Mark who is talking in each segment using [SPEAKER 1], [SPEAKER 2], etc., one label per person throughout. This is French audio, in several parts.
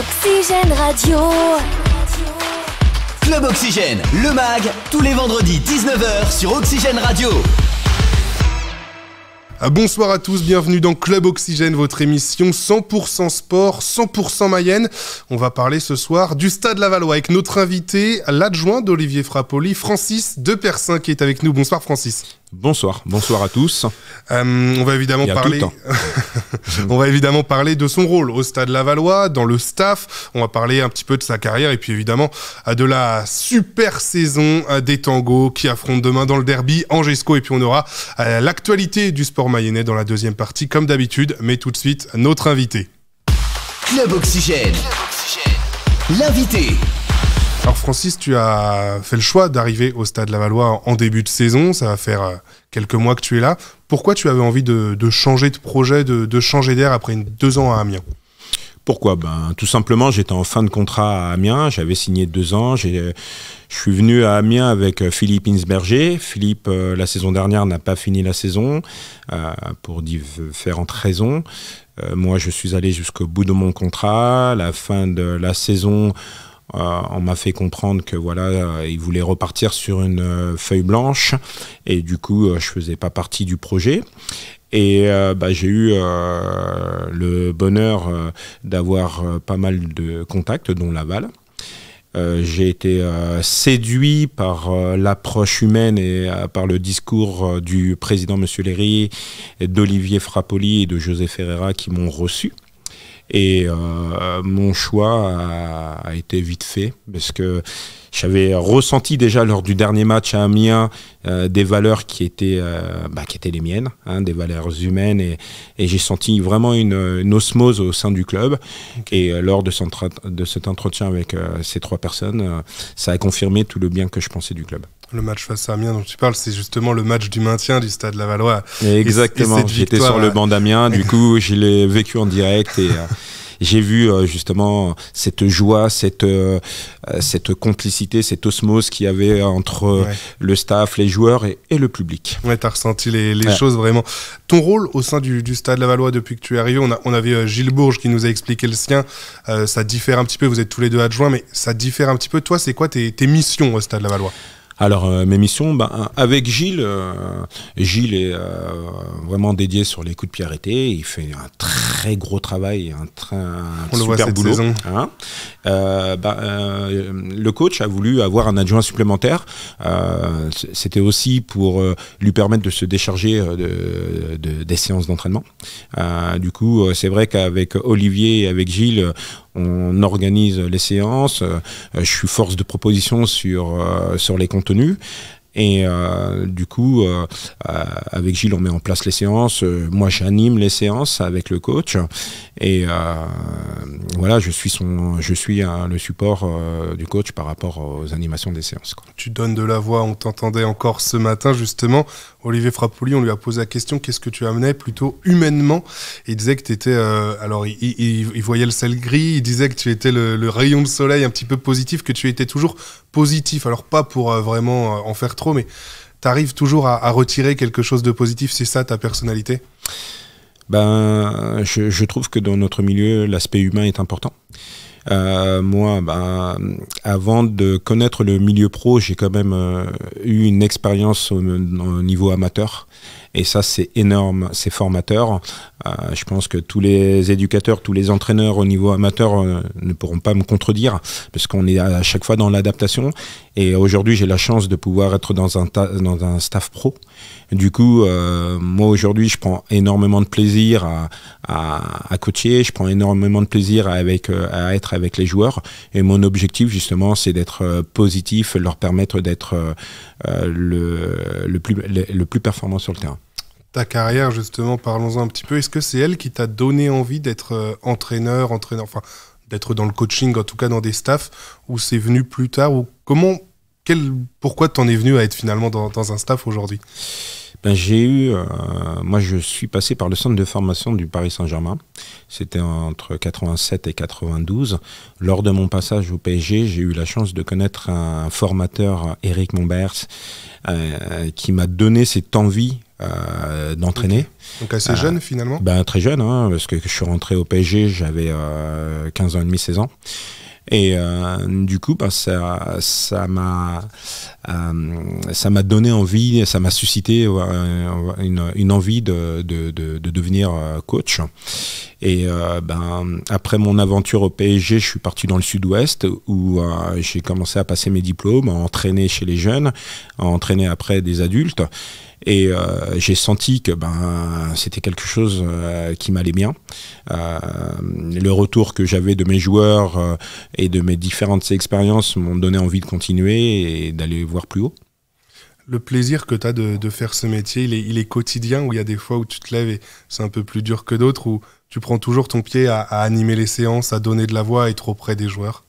[SPEAKER 1] Oxygène Radio. Club Oxygène, le mag, tous les vendredis 19h sur Oxygène Radio. Ah, bonsoir à tous, bienvenue dans Club Oxygène, votre émission 100% sport, 100% Mayenne. On va parler ce soir du Stade Lavallois avec notre invité, l'adjoint d'Olivier Frappoli, Francis Depersin, qui est avec nous. Bonsoir Francis. Bonsoir, bonsoir à tous. Euh, on va évidemment parler. on va évidemment parler de son rôle au Stade Lavallois, dans le staff. On va parler un petit peu de sa carrière et puis évidemment de la super saison euh, des Tangos qui affrontent demain dans le derby Angesco et puis on aura euh, l'actualité du sport mayennais dans la deuxième partie comme d'habitude. Mais tout de suite notre invité.
[SPEAKER 2] Club Oxygène.
[SPEAKER 1] L'invité. Alors Francis, tu as fait le choix d'arriver au Stade Lavallois en début de saison, ça va faire euh, quelques mois que tu es là. Pourquoi tu avais envie de, changer de projet, de, changer d'air après deux ans à Amiens pourquoi ben,
[SPEAKER 2] Tout simplement, j'étais en fin de contrat à Amiens, j'avais signé deux ans, je suis venu à Amiens avec euh, Philippe Insberger. Philippe, euh, la saison dernière, n'a pas fini la saison pour différentes raisons. moi, je suis allé jusqu'au bout de mon contrat, la fin de la saison euh, on m'a fait comprendre que voilà, euh, il voulait repartir sur une euh, feuille blanche et du coup, je faisais pas partie du projet. Et bah, j'ai eu le bonheur d'avoir pas mal de contacts, dont Laval. j'ai été séduit par l'approche humaine et par le discours du président Monsieur Léry, d'Olivier Frappoli et de José Ferreira qui m'ont reçu. Et euh, mon choix a, a, été vite fait parce que j'avais ressenti déjà lors du dernier match à Amiens euh, des valeurs qui étaient, euh, bah, qui étaient les miennes, hein, des valeurs humaines, et, et j'ai senti vraiment une, osmose au sein du club. Et euh, lors de, de, cet entretien avec ces trois personnes, ça a confirmé tout le bien que je pensais du
[SPEAKER 1] club le match face à Amiens dont tu parles, c'est justement le match du maintien du stade Lavallois. Exactement. J'étais sur le banc d'Amiens, du
[SPEAKER 2] coup, je l'ai vécu en direct et. Euh, j'ai vu euh, justement cette joie, cette euh, cette complicité, cette osmose qu'il y avait
[SPEAKER 1] entre le staff, les joueurs et, le public. Ouais, t'as ressenti les, choses vraiment. Ton rôle au sein du, du Stade Lavallois depuis que tu es arrivé, on, a, avait Gilles Bourges qui nous a expliqué le sien. ça diffère un petit peu. Vous êtes tous les deux adjoints, mais ça diffère un petit peu. Toi, c'est quoi tes, tes missions au Stade Lavallois alors, euh, mes missions, ben, avec Gilles, euh, Gilles est euh, vraiment
[SPEAKER 2] dédié sur les coups de pied arrêtés. Il fait un très gros travail, un, très, super boulot. le coach a voulu avoir un adjoint supplémentaire. C'était aussi pour lui permettre de se décharger des séances d'entraînement. du coup, c'est vrai qu'avec Olivier et avec Gilles, on organise les séances, euh, je suis force de proposition sur, euh, sur les contenus, et euh, du coup, euh, euh, avec Gilles, on met en place les séances. moi, j'anime les séances avec le coach. Et voilà, je suis, son, je suis le support du coach par rapport aux animations des séances.
[SPEAKER 1] Tu donnes de la voix. On t'entendait encore ce matin, justement. Olivier Frappoli, on lui a posé la question qu'est-ce que tu amenais plutôt humainement Il disait que tu étais. alors, il, il, voyait le sel gris. Il disait que tu étais le, le, rayon de soleil un petit peu positif, que tu étais toujours positif. Alors, pas pour vraiment en faire trop, mais arrives toujours à, retirer quelque chose de positif, c'est ça ta personnalité
[SPEAKER 2] ben, je, trouve que dans notre milieu, l'aspect humain est important. Euh, moi, ben, avant de connaître le milieu pro, j'ai quand même euh, eu une expérience au, niveau amateur. Et ça, c'est énorme, c'est formateur. Euh, je pense que tous les éducateurs, tous les entraîneurs au niveau amateur euh, ne pourront pas me contredire, parce qu'on est à chaque fois dans l'adaptation. Et aujourd'hui, j'ai la chance de pouvoir être dans un, dans un staff pro du coup, euh, moi aujourd'hui, je prends énormément de plaisir à, coacher, je prends énormément de plaisir à, avec, euh, à être avec les joueurs. Et mon objectif, justement, c'est d'être euh, positif, leur permettre d'être le, plus, le plus performant sur le terrain
[SPEAKER 1] ta carrière, justement, parlons-en un petit peu. Est-ce que c'est elle qui t'a donné envie d'être entraîneur, entraîneur, enfin, d'être dans le coaching, en tout cas dans des staffs, ou c'est venu plus tard, ou comment quel, pourquoi t'en es venu à être finalement dans, un staff aujourd'hui
[SPEAKER 2] ben, j'ai eu, euh, moi je suis passé par le centre de formation du Paris Saint-Germain. C'était entre 87 et 92. Lors de mon passage au PSG, j'ai eu la chance de connaître un formateur, Eric Mombers, euh, qui m'a donné cette envie euh, d'entraîner.
[SPEAKER 1] Donc assez jeune finalement
[SPEAKER 2] Ben très jeune, hein, parce que je suis rentré au PSG, j'avais 15 ans et demi, 16 ans. Et euh, du coup, bah, ça, m'a, euh, ça m'a donné envie, ça m'a suscité euh, une, envie de, devenir coach. Et ben, après mon aventure au PSG, je suis parti dans le sud-ouest où j'ai commencé à passer mes diplômes, à entraîner chez les jeunes, à entraîner après des adultes. Et euh, j'ai senti que ben, c'était quelque chose euh, qui m'allait bien. Euh, le retour que j'avais de mes joueurs et de mes différentes expériences m'ont donné envie de continuer et d'aller voir plus
[SPEAKER 1] haut le plaisir que tu as de, faire ce métier, il est, quotidien ou il y a des fois où tu te lèves et c'est un peu plus dur que d'autres, où tu prends toujours ton pied à, animer les séances, à donner de la voix, à être auprès des joueurs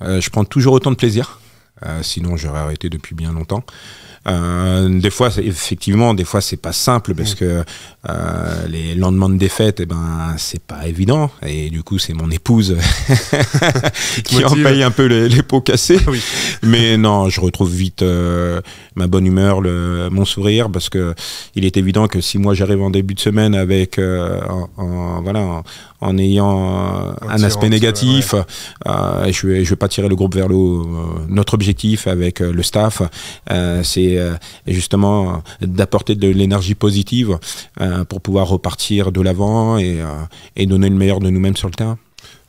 [SPEAKER 1] Je
[SPEAKER 2] prends toujours autant de plaisir, sinon j'aurais arrêté depuis bien longtemps. Euh, des fois, effectivement, des fois, c'est pas simple parce mm. que euh, les lendemains de défaite, eh ben, c'est pas évident. Et du coup, c'est mon épouse
[SPEAKER 1] qui en paye un
[SPEAKER 2] peu les, peaux pots cassés. Ah Mais non, je retrouve vite euh, ma bonne humeur, le, mon sourire, parce que il est évident que si moi j'arrive en début de semaine avec, euh, en, voilà, en ayant euh, un aspect négatif. Euh, je ne vais, pas tirer le groupe vers le haut. Euh, notre objectif avec le staff, c'est justement d'apporter de l'énergie positive pour pouvoir repartir de l'avant et, donner le meilleur de nous-mêmes sur le terrain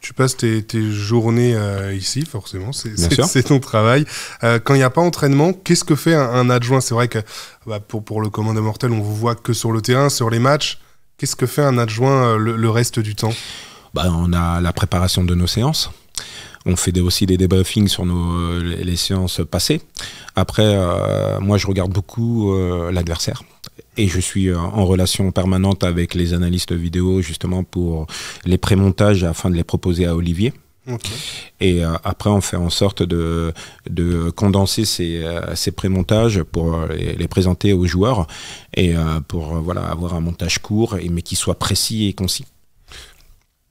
[SPEAKER 1] tu passes tes, journées ici, forcément, c'est ton travail. quand il n'y a pas entraînement, qu'est-ce que fait un, adjoint C'est vrai que bah, pour, pour, le commandement mortel, on vous voit que sur le terrain, sur les matchs. Qu'est-ce que fait un adjoint euh, le, reste du temps
[SPEAKER 2] bah, On a la préparation de nos séances. On fait aussi des debriefings sur nos, euh, les séances passées. Après, euh, moi, je regarde beaucoup l'adversaire. Et je suis en relation permanente avec les analystes vidéo, justement, pour les prémontages afin de les proposer à Olivier, et euh, après, on fait en sorte de, de condenser ces, euh, pré-montages pour les, présenter aux joueurs et euh, pour voilà, avoir un montage court, et, mais qui soit précis et concis.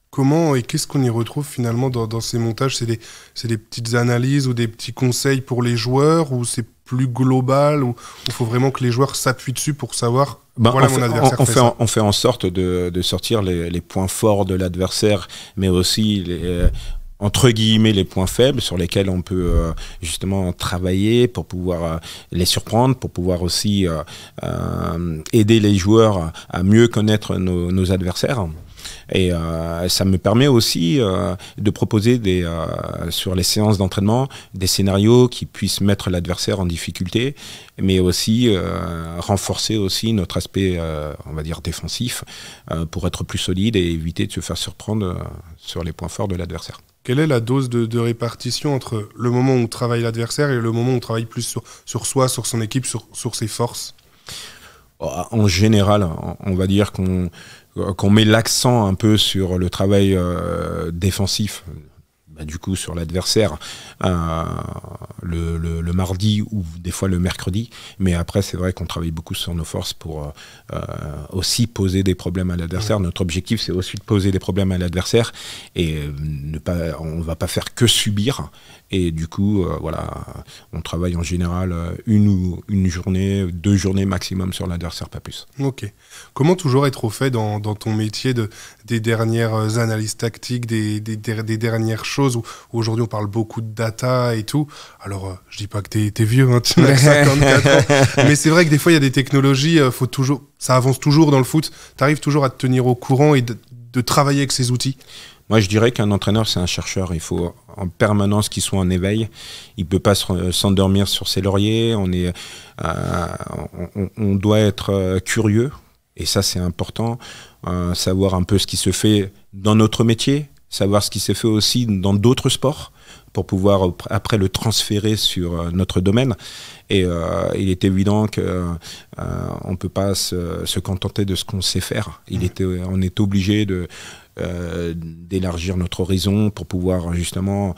[SPEAKER 1] Comment et qu'est-ce qu'on y retrouve finalement dans, ces montages C'est des, des, petites analyses ou des petits conseils pour les joueurs ou c'est plus global ou il faut vraiment que les joueurs s'appuient dessus pour savoir ben, voilà, on, fait,
[SPEAKER 2] on, fait en, sorte de, sortir les, les, points forts de l'adversaire, mais aussi les, entre guillemets les points faibles sur lesquels on peut euh, justement travailler pour pouvoir euh, les surprendre, pour pouvoir aussi euh, aider les joueurs à mieux connaître nos, nos adversaires. Et ça me permet aussi de proposer des, sur les séances d'entraînement des scénarios qui puissent mettre l'adversaire en difficulté, mais aussi renforcer aussi notre aspect, on va dire, défensif pour être plus solide et éviter de se faire surprendre sur les points forts de l'adversaire.
[SPEAKER 1] Quelle est la dose de, répartition entre le moment où travaille l'adversaire et le moment où on travaille plus sur, soi, sur son équipe, sur, ses forces
[SPEAKER 2] En général, on va dire qu'on met l'accent un peu sur le travail euh, défensif. Bah, du coup sur l'adversaire euh, le, mardi ou des fois le mercredi. Mais après, c'est vrai qu'on travaille beaucoup sur nos forces pour euh, euh, aussi poser des problèmes à l'adversaire. Notre objectif, c'est aussi de poser des problèmes à l'adversaire et ne pas, on ne va pas faire que subir. Et du coup, voilà, on travaille en général une ou une journée, deux journées maximum sur l'adversaire, pas plus.
[SPEAKER 1] Ok. Comment toujours être au fait dans ton métier de, des dernières analyses tactiques, des, des, dernières choses. Aujourd'hui, on parle beaucoup de data et tout. Alors, euh, je dis pas que tu es vieux, hein, tu 54 ans. Mais c'est vrai que des fois, il y a des technologies, euh, faut toujours, ça avance toujours dans le foot. Tu arrives toujours à te tenir au courant et de, travailler avec ces outils.
[SPEAKER 2] Moi, je dirais qu'un entraîneur, c'est un chercheur. Il faut en permanence qu'il soit en éveil. Il peut pas s'endormir sur ses lauriers. On, est, euh, on, on doit être curieux. Et ça, c'est important. Hein, savoir un peu ce qui se fait dans notre métier, savoir ce qui se fait aussi dans d'autres sports pour pouvoir après le transférer sur euh, notre domaine. Et euh, il est évident qu'on euh, ne peut pas se, contenter de ce qu'on sait faire. Mm. on est obligé d'élargir notre horizon pour pouvoir justement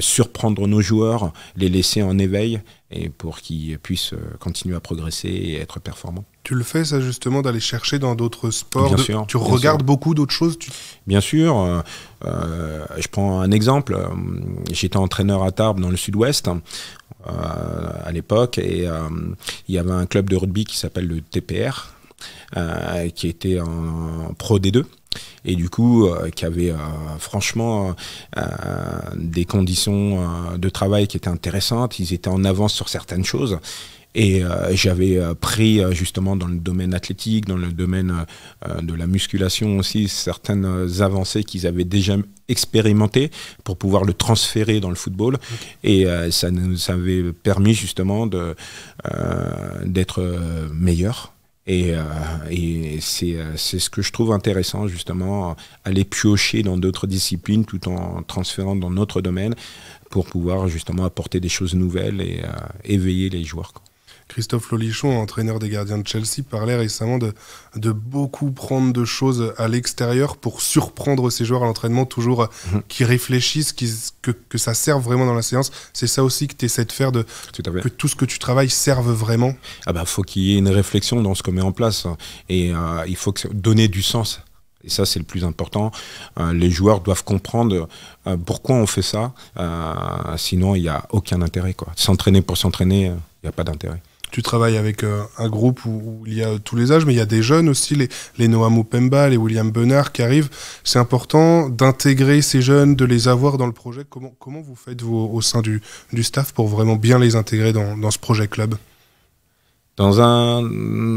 [SPEAKER 2] surprendre nos joueurs, les laisser en éveil et pour qu'ils puissent euh, continuer à progresser et être performants.
[SPEAKER 1] Tu le fais ça justement d'aller chercher dans d'autres sports bien sûr, Tu regardes
[SPEAKER 2] beaucoup d'autres choses Bien sûr. Euh, euh, je prends un exemple. J'étais entraîneur à Tarbes dans le sud-ouest à l'époque et il y avait un club de rugby qui s'appelle le TPR, qui était un Pro D2 et du coup euh, qui avait euh, franchement euh, des conditions de travail qui étaient intéressantes. Ils étaient en avance sur certaines choses. Et j'avais pris justement dans le domaine athlétique, dans le domaine de la musculation aussi, certaines avancées qu'ils avaient déjà expérimentées pour pouvoir le transférer dans le football. Et ça nous avait permis justement d'être meilleurs et, euh, euh, c'est ce que je trouve intéressant, justement, aller piocher dans d'autres disciplines tout en transférant dans notre domaine pour pouvoir justement apporter des choses nouvelles et euh, éveiller
[SPEAKER 1] les joueurs. Christophe Lolichon, entraîneur des gardiens de Chelsea, parlait récemment de, beaucoup prendre de choses à l'extérieur pour surprendre ses joueurs à l'entraînement, toujours euh, mhm. qu'ils réfléchissent, que, ça serve vraiment dans la séance. C'est ça aussi que tu essaies de faire, de, tout que tout ce que tu travailles serve vraiment.
[SPEAKER 2] Ah bah, faut qu'il y ait une réflexion dans ce qu'on met en place et euh, il faut que, donner du sens. Et ça, c'est le plus important. Euh, les joueurs doivent comprendre pourquoi on fait ça. sinon, il n'y a aucun intérêt. S'entraîner pour s'entraîner, il n'y a pas d'intérêt
[SPEAKER 1] tu travailles avec euh, un groupe où, il y a tous les âges, mais il y a des jeunes aussi, les, les Noam Mupemba, les William Benard qui arrivent. C'est important d'intégrer ces jeunes, de les avoir dans le projet. Comment, comment vous faites vous au sein du, staff pour vraiment bien les intégrer dans, ce projet club
[SPEAKER 2] dans un,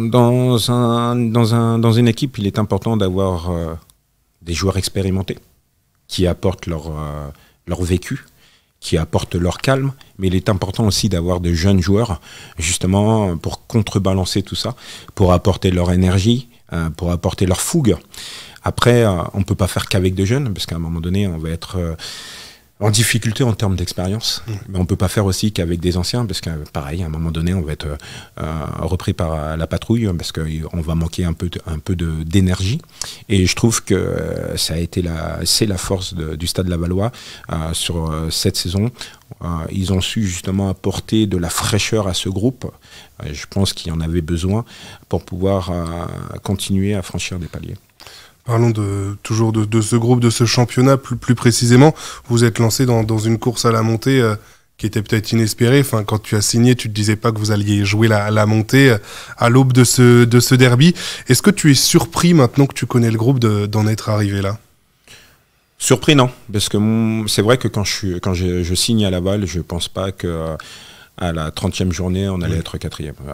[SPEAKER 2] dans, un, un, dans une équipe, il est important d'avoir euh, des joueurs expérimentés qui apportent leur, euh, leur vécu, qui apportent leur calme, mais il est important aussi d'avoir de jeunes joueurs, justement, pour contrebalancer tout ça, pour apporter leur énergie, euh, pour apporter leur fougue. Après, euh, on ne peut pas faire qu'avec de jeunes, parce qu'à un moment donné, on va être euh, en difficulté en termes d'expérience. Mm. Mais on peut pas faire aussi qu'avec des anciens, parce que pareil, à un moment donné, on va être euh, euh, repris par euh, la patrouille, hein, parce qu'on va manquer un peu, un peu d'énergie. Et je trouve que ça a été la, c'est la force du Stade Lavallois sur cette saison. ils ont su justement apporter de la fraîcheur à ce groupe. je pense qu'il y en avait besoin pour pouvoir continuer à franchir des paliers.
[SPEAKER 1] Parlons de, toujours de, ce groupe, de ce championnat plus, plus précisément. Vous êtes lancé dans, une course à la montée euh, qui était peut-être inespérée. Enfin, quand tu as signé, tu ne te disais pas que vous alliez jouer la, la montée euh, à l'aube de ce, de ce derby. Est-ce que tu es surpris maintenant que tu connais le groupe d'en être arrivé là Surpris, non. Parce que mm,
[SPEAKER 2] c'est vrai que quand, je, suis, quand je, signe à Laval, je ne pense pas que... Euh, à la 30e journée, on allait être être quatrième. Il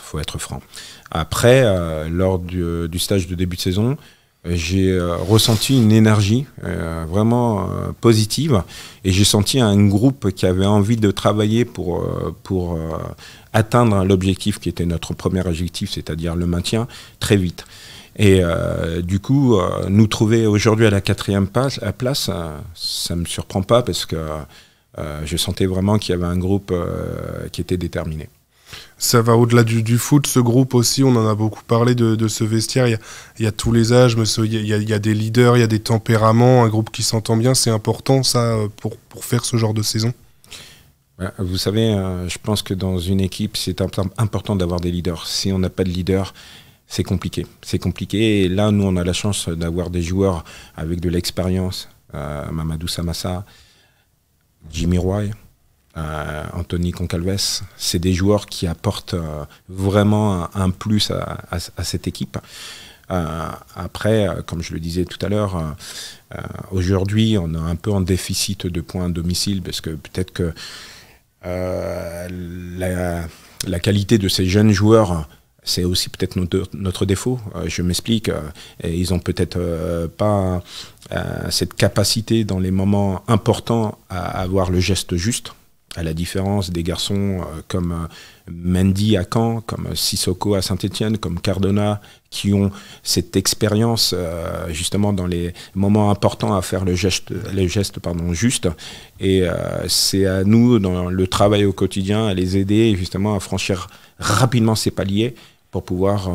[SPEAKER 2] faut être franc. Après, lors du, stage de début de saison, euh, j'ai euh, ressenti une énergie euh, vraiment positive et j'ai senti un groupe qui avait envie de travailler pour, pour atteindre l'objectif qui était notre premier objectif, c'est-à-dire le maintien, très vite. Et du coup, nous trouver aujourd'hui à la quatrième place ça ne me surprend pas parce que je sentais vraiment qu'il y avait un groupe qui était
[SPEAKER 1] déterminé ça va au-delà du, foot. Ce groupe aussi, on en a beaucoup parlé de, ce vestiaire. Il y, a, tous les âges, mais il y, a, des leaders, il y a des tempéraments. Un groupe qui s'entend bien, c'est important ça euh, pour, faire ce genre de saison.
[SPEAKER 2] Bah, vous savez, euh, je pense que dans une équipe, c'est important d'avoir des leaders. Si on n'a pas de leader, c'est compliqué. C'est compliqué. Et là, nous, on a la chance d'avoir des joueurs avec de l'expérience. Euh, Mamadou Samassa, Jimmy Roy, euh, Anthony Concalves, c'est des joueurs qui apportent euh, vraiment un, plus à, cette équipe. Euh, après, comme je le disais tout à l'heure, aujourd'hui, on est un peu en déficit de points à domicile parce que peut-être que la, qualité de ces jeunes joueurs c'est aussi peut-être notre, défaut. je m'explique. ils ont peut-être pas cette capacité dans les moments importants à avoir le geste juste à la différence des garçons euh, comme euh, Mendy à Caen, comme euh, Sissoko à Saint-Etienne, comme Cardona, qui ont cette expérience justement dans les moments importants à faire le geste, les gestes pardon, juste. Et c'est à nous, dans le travail au quotidien, à les aider justement à franchir rapidement ces paliers pour pouvoir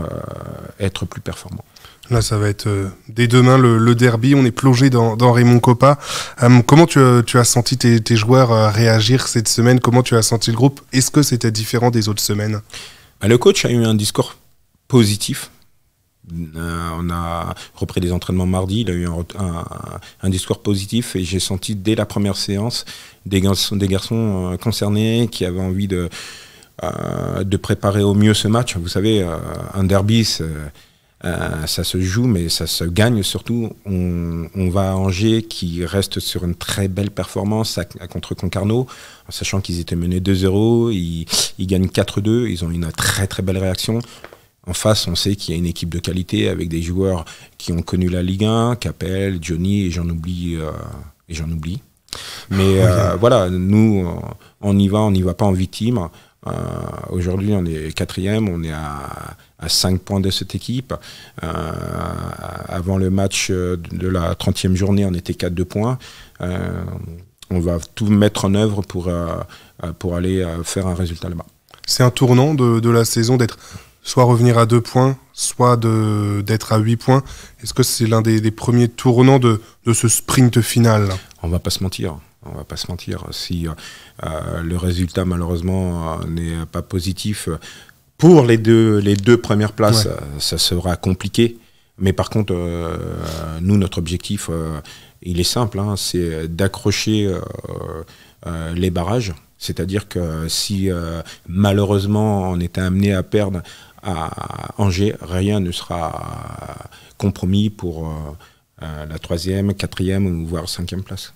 [SPEAKER 2] être plus performants.
[SPEAKER 1] Là, ça va être euh, dès demain le, derby. On est plongé dans, Raymond Coppa. Euh, comment euh, tu, as senti tes, joueurs réagir cette semaine Comment tu as senti le groupe Est-ce que c'était différent des autres semaines bah, Le coach a eu un discours positif.
[SPEAKER 2] on a repris des entraînements mardi. Il a eu un, discours positif et j'ai senti dès la première séance des garçons, des garçons concernés qui avaient envie de, de préparer au mieux ce match. Vous savez, un derby, c'est euh, ça se joue, mais ça se gagne surtout. On, va à Angers, qui reste sur une très belle performance contre Concarneau, en sachant qu'ils étaient menés 2-0, ils, gagnent 4-2, ils ont une très très belle réaction. En face, on sait qu'il y a une équipe de qualité avec des joueurs qui ont connu la Ligue 1, Capel, Johnny, et j'en oublie, euh, et j'en oublie. Mais ah, euh, voilà, nous, on y va, on n'y va pas en victime. Euh, aujourd'hui, on est quatrième, on est à, 5 points de cette équipe. Euh, avant le match euh, de la 30e journée, on était 4 2 points. on va tout mettre en œuvre pour, pour aller faire un résultat là-bas.
[SPEAKER 1] C'est un tournant de, de la saison d'être soit revenir à 2 points, soit d'être à 8 points. Est-ce que c'est l'un des, des, premiers tournants de, de ce sprint final On va
[SPEAKER 2] pas se mentir. On va pas se mentir. Si euh, euh, le résultat malheureusement euh, n'est pas positif pour les deux, les deux premières places, ça sera compliqué. Mais par contre, nous, notre objectif, il est simple, hein, c'est d'accrocher les barrages. C'est-à-dire que si malheureusement on est amené à perdre à Angers, rien ne sera compromis pour la troisième, quatrième ou voire cinquième place.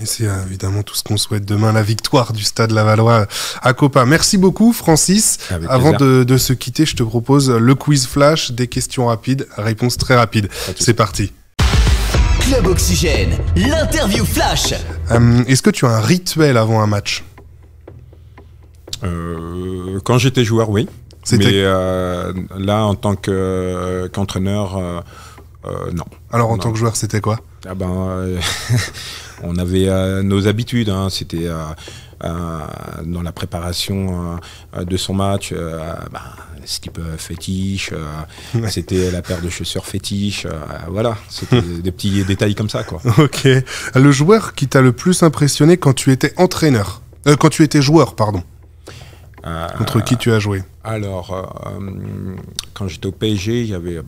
[SPEAKER 1] Et c'est euh, évidemment tout ce qu'on souhaite demain, la victoire du Stade Lavallois euh, à Copa. Merci beaucoup, Francis. Avant de, se quitter, je te propose le quiz flash, des questions rapides, réponses très rapides. C'est parti.
[SPEAKER 2] Club Oxygène, l'interview flash.
[SPEAKER 1] Euh, est-ce que tu as un rituel avant un match Quand
[SPEAKER 2] j'étais joueur, oui. Mais là, en tant qu'entraîneur, non. Alors, en tant que joueur, c'était quoi ah ben, euh, on avait euh, nos habitudes. Hein. C'était euh, dans la préparation de son match, le peut bah, fétiche. C'était la paire de chaussures fétiche. voilà, c'était des petits détails comme ça, quoi.
[SPEAKER 1] Ok. Le joueur qui t'a le plus impressionné quand tu étais entraîneur, quand tu étais joueur, pardon. Contre qui tu as joué
[SPEAKER 2] Alors, hum, quand j'étais au PSG, il y avait.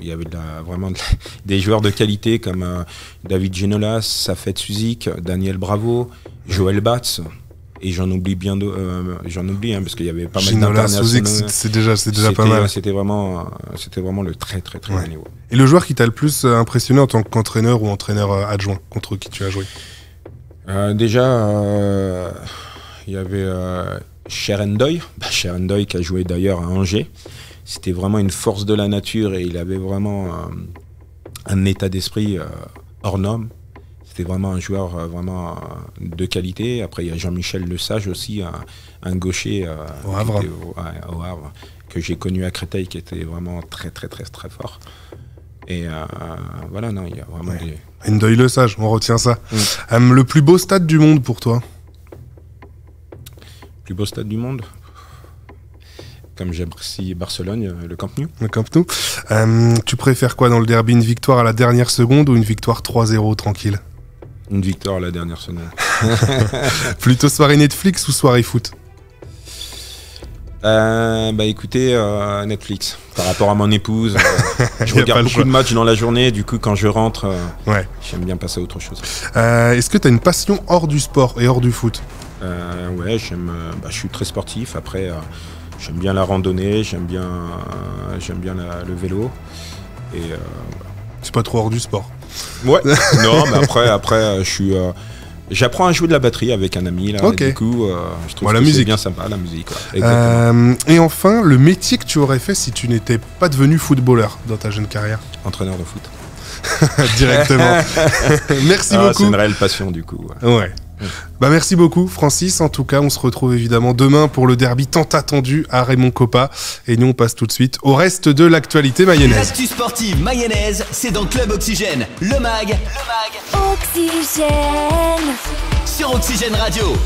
[SPEAKER 2] Il y avait vraiment des joueurs de qualité comme euh, David Ginolas, Safet Suzik, Daniel Bravo, Joël Batz. Et j'en oublie bien, d'autres, euh, j'en oublie hein, parce qu'il y avait pas mal C'est déjà, c'est déjà pas mal. C'était vraiment, euh, c'était vraiment le très très très niveau.
[SPEAKER 1] Et le joueur qui t'a le plus impressionné en tant qu'entraîneur ou entraîneur adjoint contre qui tu as joué Déjà, il y avait Sharon Doy,
[SPEAKER 2] bah, qui a joué d'ailleurs à Angers c'était vraiment une force de la nature et il avait vraiment euh, un, état d'esprit euh, hors norme. C'était vraiment un joueur euh, vraiment de qualité. Après, il y a Jean-Michel Le Sage aussi, un, gaucher au Havre. que j'ai connu à Créteil, qui était vraiment très très très très fort. Et voilà, non, il y a vraiment
[SPEAKER 1] des... le sage, on retient ça. Mm. le plus beau stade du monde pour toi
[SPEAKER 2] Le plus beau stade du monde comme j'apprécie Barcelone, euh, le Camp Nou.
[SPEAKER 1] Le Camp Nou. Euh, tu préfères quoi dans le derby Une victoire à la dernière seconde ou une victoire 3-0 tranquille
[SPEAKER 2] Une victoire à la dernière seconde. Plutôt
[SPEAKER 1] soirée Netflix ou soirée foot
[SPEAKER 2] euh, bah écoutez, Netflix. Par rapport à mon épouse, je regarde beaucoup de matchs dans la journée. Du coup, quand je rentre, ouais. j'aime bien passer à autre chose. Est-ce que tu as une passion hors du sport et hors du foot Ouais, j'aime. Bah, je suis très sportif. Après, J'aime bien la randonnée, j'aime bien, j'aime bien le vélo. Et euh,
[SPEAKER 1] C'est pas trop hors du sport. ouais, non, mais après, après,
[SPEAKER 2] euh, je suis. Euh, j'apprends à jouer de la batterie avec un ami là. Ok. du
[SPEAKER 1] coup, je trouve que c'est bien
[SPEAKER 2] sympa la musique.
[SPEAKER 1] et enfin, le métier que tu aurais fait si tu n'étais pas devenu footballeur dans ta jeune carrière
[SPEAKER 2] Entraîneur de foot. Directement. Merci ah, beaucoup. c'est une réelle passion du coup. Ouais.
[SPEAKER 1] Bah, merci beaucoup Francis. En tout cas, on se retrouve évidemment demain pour le derby tant attendu à Raymond Coppa. Et nous, on passe tout de suite au reste de l'actualité mayonnaise. L'actu sportive mayonnaise, c'est dans Club Oxygène, le mag, le mag. Oxygène. Sur Oxygène Radio.